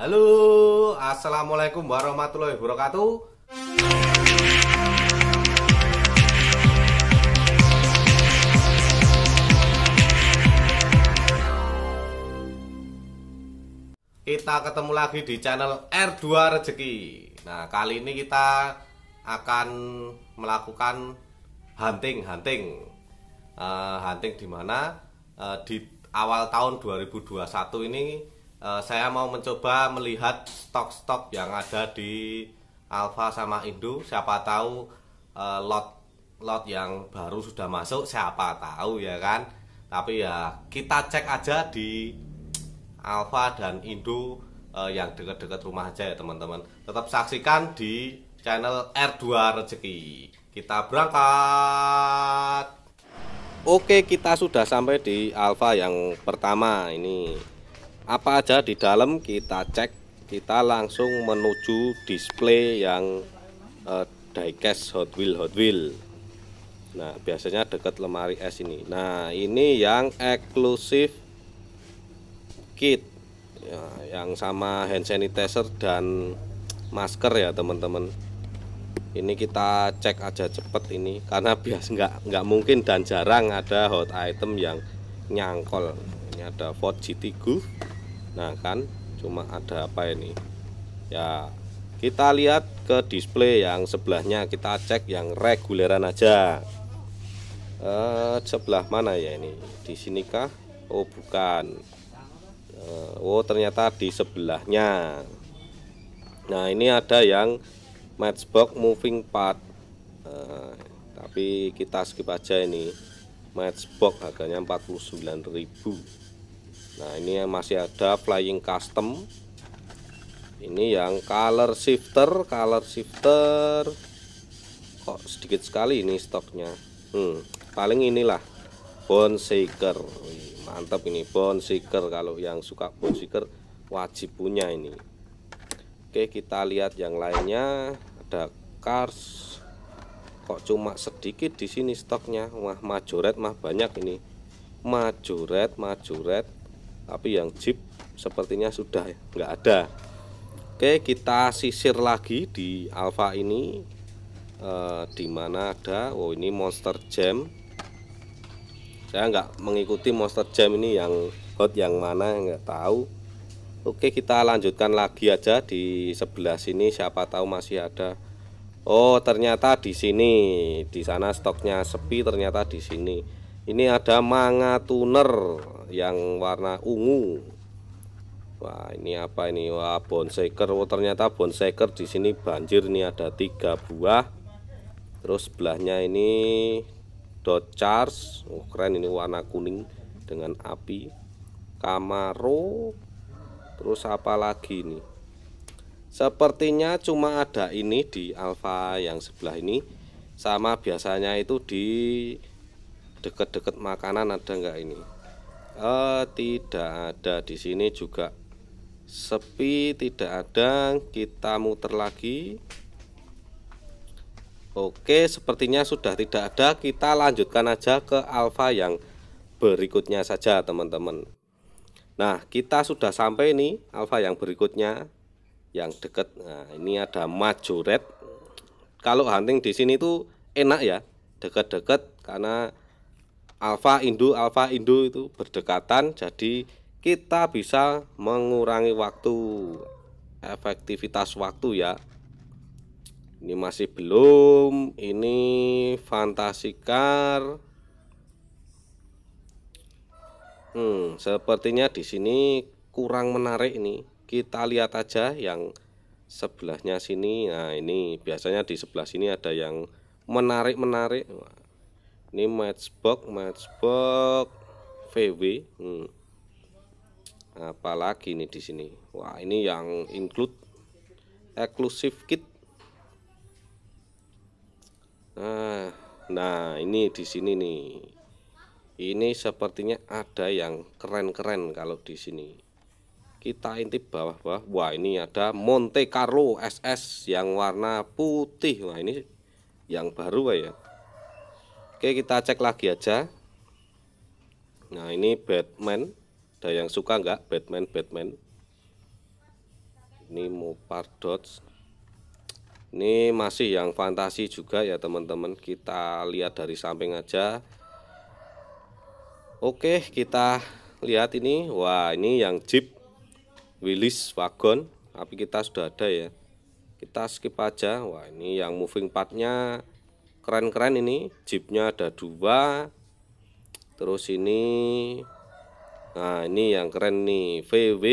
Halo, assalamualaikum warahmatullahi wabarakatuh. Kita ketemu lagi di channel R2 Rezeki. Nah, kali ini kita akan melakukan hunting-hunting. Uh, hunting di mana? Uh, di awal tahun 2021 ini Eh, saya mau mencoba melihat stok-stok yang ada di Alfa sama Indo siapa tahu uh, lot lot yang baru sudah masuk siapa tahu ya kan tapi ya kita cek aja di Alfa dan Indo uh, yang dekat-dekat rumah aja ya teman-teman tetap saksikan di channel R2 Rezeki kita berangkat Oke kita sudah sampai di Alfa yang pertama ini apa aja di dalam kita cek kita langsung menuju display yang uh, diecast Hot Wheel Hot Wheel nah biasanya dekat lemari es ini nah ini yang eksklusif kit ya, yang sama hand sanitizer dan masker ya teman-teman ini kita cek aja cepet ini karena bias nggak nggak mungkin dan jarang ada hot item yang nyangkol ini ada Ford GT Go nah kan cuma ada apa ini ya kita lihat ke display yang sebelahnya kita cek yang reguleran aja e, sebelah mana ya ini di sini kah Oh bukan e, Oh ternyata di sebelahnya Nah ini ada yang matchbox moving part e, tapi kita skip aja ini matchbox harganya 49.000 nah ini yang masih ada flying custom ini yang color shifter color shifter kok sedikit sekali ini stoknya hmm, paling inilah bone shaker Wih, mantap ini bone shaker kalau yang suka bone shaker wajib punya ini Oke kita lihat yang lainnya ada cars kok cuma sedikit di sini stoknya wah majoret mah banyak ini majoret majoret tapi yang jeep sepertinya sudah ya, nggak ada Oke kita sisir lagi di Alfa ini eh, dimana ada Oh ini monster jam saya nggak mengikuti monster jam ini yang hot yang mana nggak tahu Oke kita lanjutkan lagi aja di sebelah sini siapa tahu masih ada Oh ternyata di sini di sana stoknya sepi ternyata di sini ini ada manga tuner yang warna ungu Wah ini apa ini Wah bonsai ker oh, ternyata bonsai ker di sini banjir nih ada tiga buah terus sebelahnya ini dot charge oh, keren ini warna kuning dengan api Camaro terus apa lagi nih sepertinya cuma ada ini di Alfa yang sebelah ini sama biasanya itu di deket-deket makanan ada enggak ini uh, tidak ada di sini juga sepi tidak ada kita muter lagi Oke sepertinya sudah tidak ada kita lanjutkan aja ke alfa yang berikutnya saja teman-teman Nah kita sudah sampai nih alfa yang berikutnya yang dekat Nah ini ada majoret kalau hunting di sini tuh enak ya deket-deket karena alfa Indo alfa Indo itu berdekatan jadi kita bisa mengurangi waktu efektivitas waktu ya ini masih belum ini fantasikar hmm, sepertinya di sini kurang menarik ini kita lihat aja yang sebelahnya sini nah ini biasanya di sebelah sini ada yang menarik-menarik ini matchbox matchbox VW hmm. apalagi ini di sini Wah ini yang include eksklusif kit nah nah ini di sini nih ini sepertinya ada yang keren-keren kalau di sini kita intip bawah-bawah wah ini ada Monte Carlo SS yang warna putih wah ini yang baru ya Oke, kita cek lagi aja. Nah, ini Batman. Ada yang suka nggak Batman, Batman? Ini Mopar Dodge. Ini masih yang fantasi juga ya teman-teman. Kita lihat dari samping aja. Oke, kita lihat ini. Wah, ini yang Jeep Willys wagon. Tapi kita sudah ada ya. Kita skip aja. Wah, ini yang moving partnya keren-keren ini jeepnya ada dua terus ini nah ini yang keren nih VW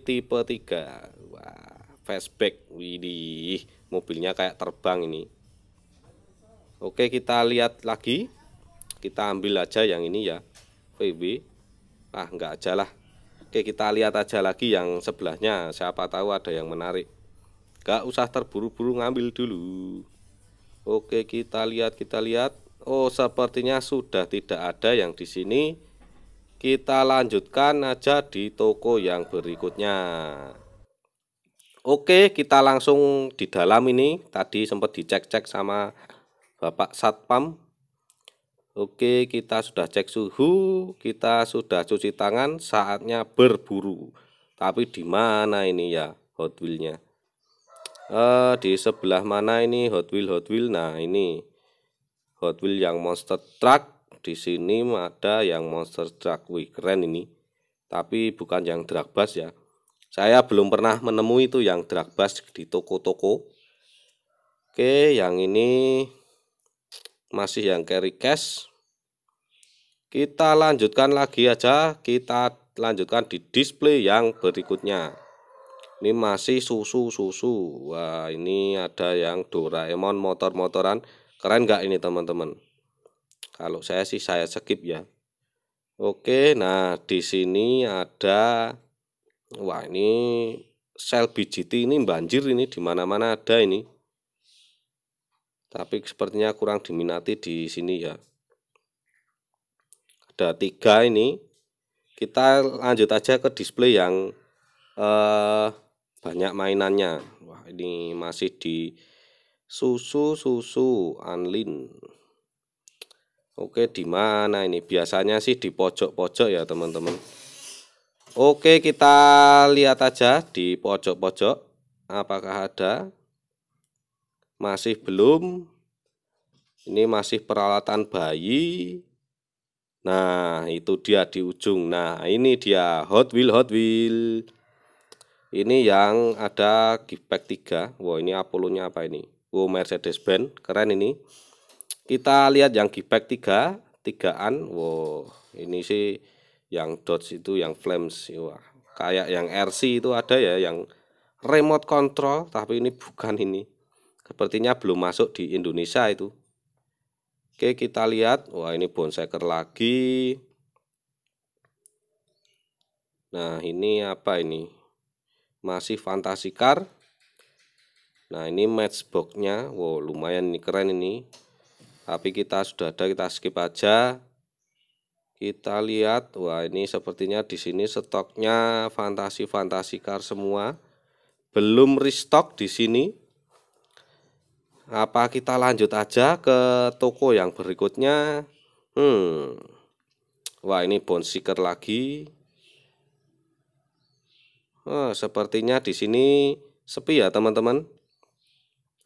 tipe 3 wah fastback widih mobilnya kayak terbang ini oke kita lihat lagi kita ambil aja yang ini ya VW ah enggak aja lah oke kita lihat aja lagi yang sebelahnya siapa tahu ada yang menarik gak usah terburu-buru ngambil dulu Oke, kita lihat, kita lihat. Oh, sepertinya sudah tidak ada yang di sini. Kita lanjutkan aja di toko yang berikutnya. Oke, kita langsung di dalam ini. Tadi sempat dicek-cek sama Bapak Satpam. Oke, kita sudah cek suhu, kita sudah cuci tangan, saatnya berburu. Tapi di mana ini ya Hot Wheels-nya? uh, di sebelah mana ini Hot Wheel Hot Wheel nah ini Hot Wheel yang Monster Truck di sini ada yang Monster Truck wih keren ini tapi bukan yang drag bus ya saya belum pernah menemui itu yang drag bus di toko-toko oke yang ini masih yang carry cash kita lanjutkan lagi aja kita lanjutkan di display yang berikutnya ini masih susu-susu. Wah, ini ada yang Doraemon motor-motoran. Keren nggak ini teman-teman? Kalau saya sih saya skip ya. Oke, nah di sini ada wah ini sel BGT ini banjir ini di mana-mana ada ini. Tapi sepertinya kurang diminati di sini ya. Ada tiga ini. Kita lanjut aja ke display yang eh banyak mainannya wah ini masih di susu susu anlin Oke di mana ini biasanya sih di pojok-pojok ya teman-teman Oke kita lihat aja di pojok-pojok apakah ada masih belum ini masih peralatan bayi nah itu dia di ujung nah ini dia Hot Wheel Hot Wheel ini yang ada pack 3. Wow, ini Apollo-nya apa ini? Wow, Mercedes Benz. Keren ini. Kita lihat yang pack 3, 3-an. Wow, ini sih yang Dodge itu yang Flames. Wah, kayak yang RC itu ada ya yang remote control, tapi ini bukan ini. Sepertinya belum masuk di Indonesia itu. Oke, kita lihat. Wah, ini bonsaker lagi. Nah, ini apa ini? masih Fantasi Car. nah ini matchboxnya wow lumayan nih keren ini tapi kita sudah ada kita skip aja kita lihat wah ini sepertinya di sini stoknya fantasi Fantasi Car semua belum restock di sini apa kita lanjut aja ke toko yang berikutnya hmm wah ini seeker lagi Oh, sepertinya di sini sepi ya teman-teman.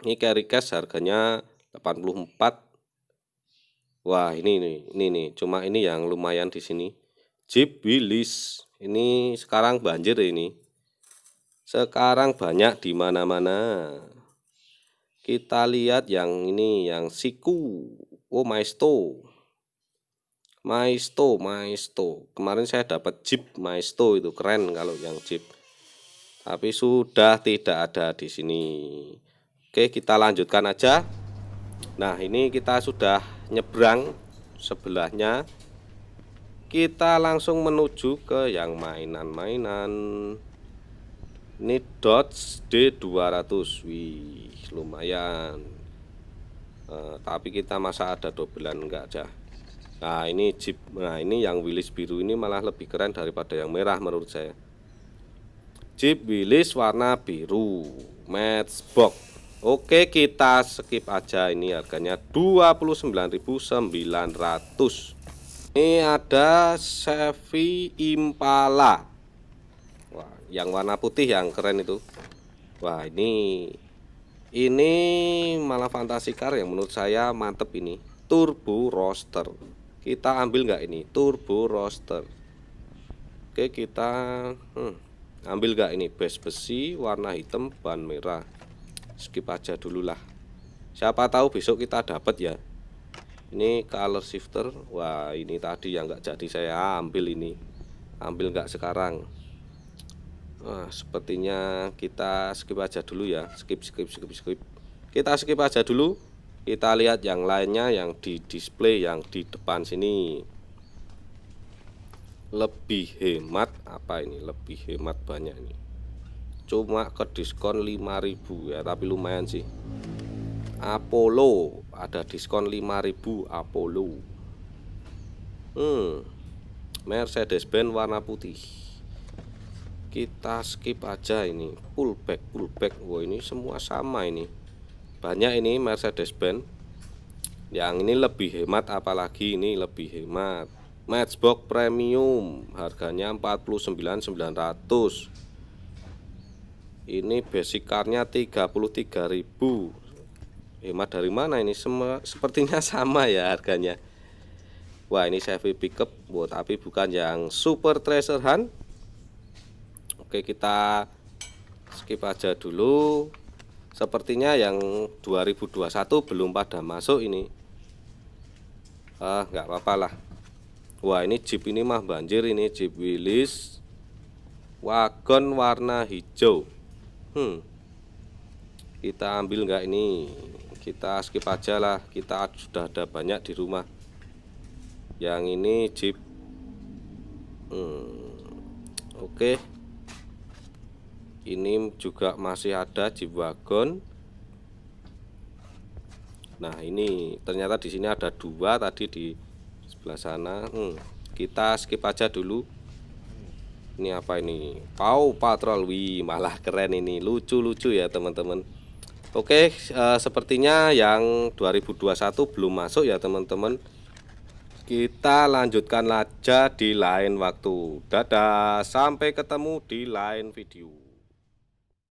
Ini carry cash harganya 84. Wah, ini nih, ini nih. Cuma ini yang lumayan di sini. Jeep Willys. Ini sekarang banjir ya ini. Sekarang banyak di mana-mana. Kita lihat yang ini, yang Siku. Oh, Maisto. Maisto, Maisto. Kemarin saya dapat Jeep Maisto itu keren kalau yang Jeep tapi sudah tidak ada di sini Oke kita lanjutkan aja Nah ini kita sudah nyebrang sebelahnya kita langsung menuju ke yang mainan-mainan ini Dodge D200 wih lumayan e, tapi kita masa ada dobelan enggak aja nah ini Jeep nah ini yang wilis biru ini malah lebih keren daripada yang merah menurut saya Jeep Willys warna biru Matchbox Oke kita skip aja ini harganya 29.900 Ini ada Chevy Impala Wah, Yang warna putih yang keren itu Wah ini Ini malah fantasi car yang menurut saya mantep ini Turbo Roster Kita ambil nggak ini Turbo Roster Oke kita hmm, ambil gak ini base besi warna hitam ban merah skip aja dulu lah siapa tahu besok kita dapat ya ini color shifter wah ini tadi yang gak jadi saya ambil ini ambil gak sekarang wah, sepertinya kita skip aja dulu ya skip skip skip skip kita skip aja dulu kita lihat yang lainnya yang di display yang di depan sini lebih hemat apa ini lebih hemat banyak ini cuma ke diskon 5000 ya tapi lumayan sih Apollo ada diskon 5000 Apollo hmm Mercedes Benz warna putih kita skip aja ini pullback pullback wow ini semua sama ini banyak ini Mercedes Benz yang ini lebih hemat apalagi ini lebih hemat Matchbox Premium harganya 49.900 ini basic card-nya 33.000 hemat dari mana ini Sem sepertinya sama ya harganya Wah ini Chevy pickup buat tapi bukan yang super Treasure hunt Oke kita skip aja dulu sepertinya yang 2021 belum pada masuk ini ah nggak apa-apa lah Wah ini jeep ini mah banjir ini jeep Willys wagon warna hijau. Hmm. Kita ambil nggak ini? Kita skip aja lah. Kita sudah ada banyak di rumah. Yang ini jeep. Hmm. Oke. Okay. Ini juga masih ada jeep wagon. Nah ini ternyata di sini ada dua tadi di sebelah sana hmm. kita skip aja dulu ini apa ini Pau Patrol Wih malah keren ini lucu-lucu ya teman-teman Oke uh, sepertinya yang 2021 belum masuk ya teman-teman kita lanjutkan aja di lain waktu dadah sampai ketemu di lain video